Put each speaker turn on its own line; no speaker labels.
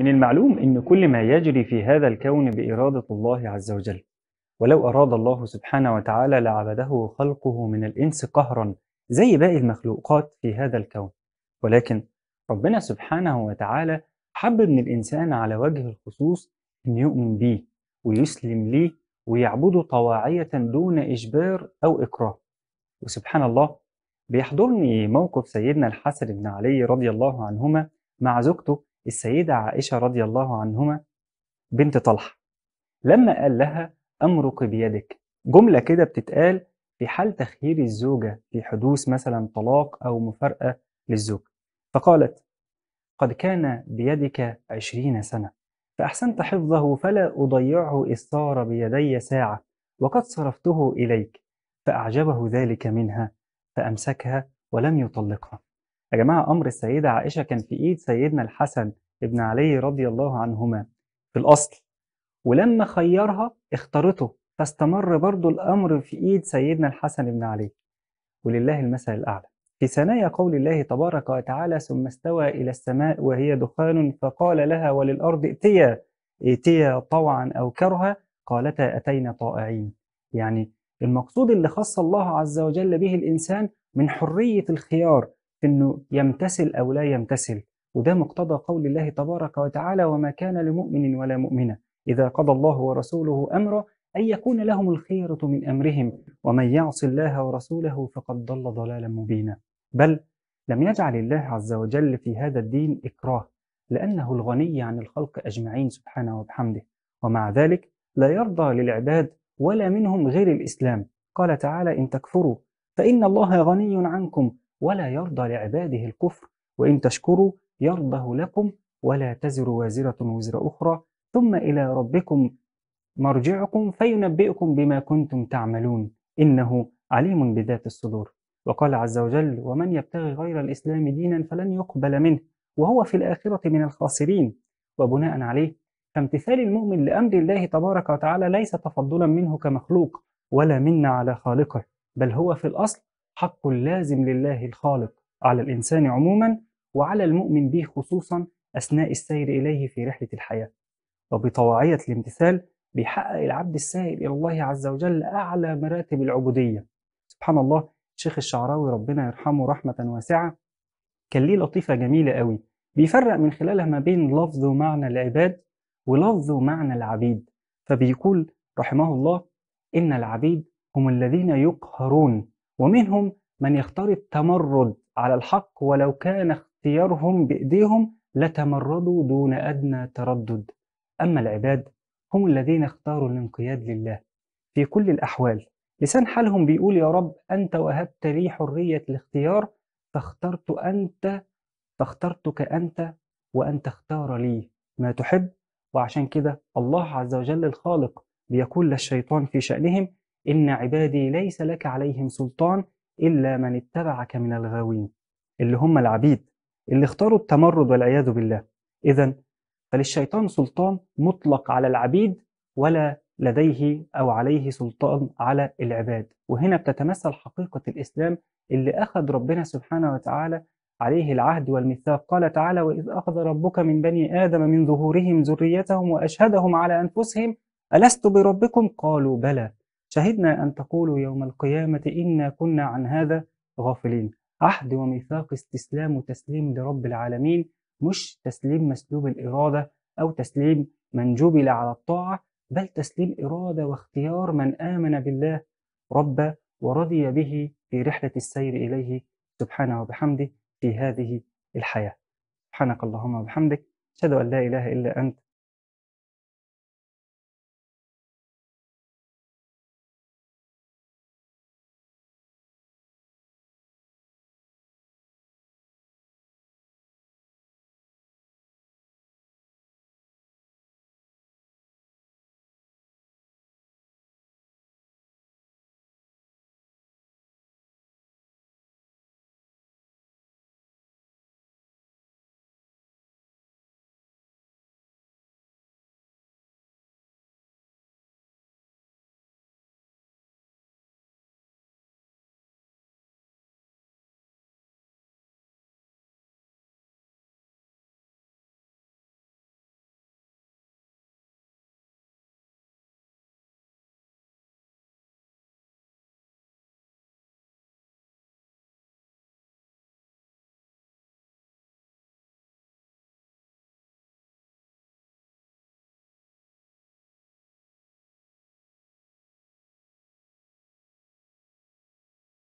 من المعلوم أن كل ما يجري في هذا الكون بإرادة الله عز وجل ولو أراد الله سبحانه وتعالى لعبده خلقه من الإنس قهرا زي باقي المخلوقات في هذا الكون ولكن ربنا سبحانه وتعالى حب من الإنسان على وجه الخصوص أن يؤمن بيه ويسلم ليه ويعبده طواعية دون إجبار أو إكراه وسبحان الله بيحضرني موقف سيدنا الحسن بن علي رضي الله عنهما مع زوجته السيدة عائشة رضي الله عنهما بنت طلحة لما قال لها أمرك بيدك جملة كده بتتقال في حال تخيير الزوجة في حدوث مثلا طلاق أو مفارقة للزوج فقالت قد كان بيدك عشرين سنة فأحسنت حفظه فلا أضيعه إذ صار بيدي ساعة وقد صرفته إليك فأعجبه ذلك منها فأمسكها ولم يطلقها يا جماعة أمر السيدة عائشة كان في إيد سيدنا الحسن ابن علي رضي الله عنهما في الأصل ولما خيرها اختارته فاستمر برضه الأمر في إيد سيدنا الحسن ابن علي ولله المثل الأعلى في ثنايا قول الله تبارك وتعالى ثم استوى إلى السماء وهي دخان فقال لها وللأرض ائتيا ائتيا طوعا أو كرها قالتا أتينا طائعين يعني المقصود اللي خص الله عز وجل به الإنسان من حرية الخيار في أنه يمتثل أو لا يمتثل وده مقتضى قول الله تبارك وتعالى وما كان لمؤمن ولا مؤمنة إذا قضى الله ورسوله أمرا أن يكون لهم الخيرة من أمرهم ومن يعص الله ورسوله فقد ضل ضلالا مبينا بل لم يجعل الله عز وجل في هذا الدين إكراه لأنه الغني عن الخلق أجمعين سبحانه وبحمده ومع ذلك لا يرضى للعباد ولا منهم غير الإسلام قال تعالى إن تكفروا فإن الله غني عنكم ولا يرضى لعباده الكفر وإن تشكروا يرضه لكم ولا تزر وازرة وزر أخرى ثم إلى ربكم مرجعكم فينبئكم بما كنتم تعملون إنه عليم بذات الصدور وقال عز وجل ومن يبتغي غير الإسلام دينا فلن يقبل منه وهو في الآخرة من الخاسرين وبناء عليه فامتثال المؤمن لأمر الله تبارك وتعالى ليس تفضلا منه كمخلوق ولا منا على خالقه بل هو في الأصل حق لازم لله الخالق على الإنسان عموما وعلى المؤمن به خصوصا أثناء السير إليه في رحلة الحياة وبطواعية الامتثال بيحقق العبد السائل إلى الله عز وجل أعلى مراتب العبودية سبحان الله شيخ الشعراوي ربنا يرحمه رحمة واسعة كان ليه لطيفة جميلة قوي بيفرق من خلالها ما بين لفظ ومعنى العباد ولفظ ومعنى العبيد فبيقول رحمه الله إن العبيد هم الذين يقهرون ومنهم من يختار التمرد على الحق ولو كان اختيارهم بإيديهم لتمردوا دون أدنى تردد أما العباد هم الذين اختاروا الانقياد لله في كل الأحوال لسان حالهم بيقول يا رب أنت وهبت لي حرية الاختيار فاخترت أنت فاخترتك أنت وأنت اختار لي ما تحب وعشان كده الله عز وجل الخالق ليقول للشيطان في شأنهم إن عبادي ليس لك عليهم سلطان إلا من اتبعك من الغاوين اللي هم العبيد اللي اختاروا التمرد والعياذ بالله إذا فللشيطان سلطان مطلق على العبيد ولا لديه أو عليه سلطان على العباد وهنا بتتمثل حقيقة الإسلام اللي أخذ ربنا سبحانه وتعالى عليه العهد والميثاق قال تعالى وإذ أخذ ربك من بني آدم من ظهورهم ذريتهم وأشهدهم على أنفسهم ألست بربكم قالوا بلى شهدنا أن تقولوا يوم القيامة إنا كنا عن هذا غافلين عهد وميثاق استسلام وتسليم لرب العالمين مش تسليم مسلوب الإرادة أو تسليم من جبل على الطاعة بل تسليم إرادة واختيار من آمن بالله رب ورضي به في رحلة السير إليه سبحانه وبحمده في هذه الحياة سبحانك اللهم وبحمدك أشهد أن لا إله إلا أنت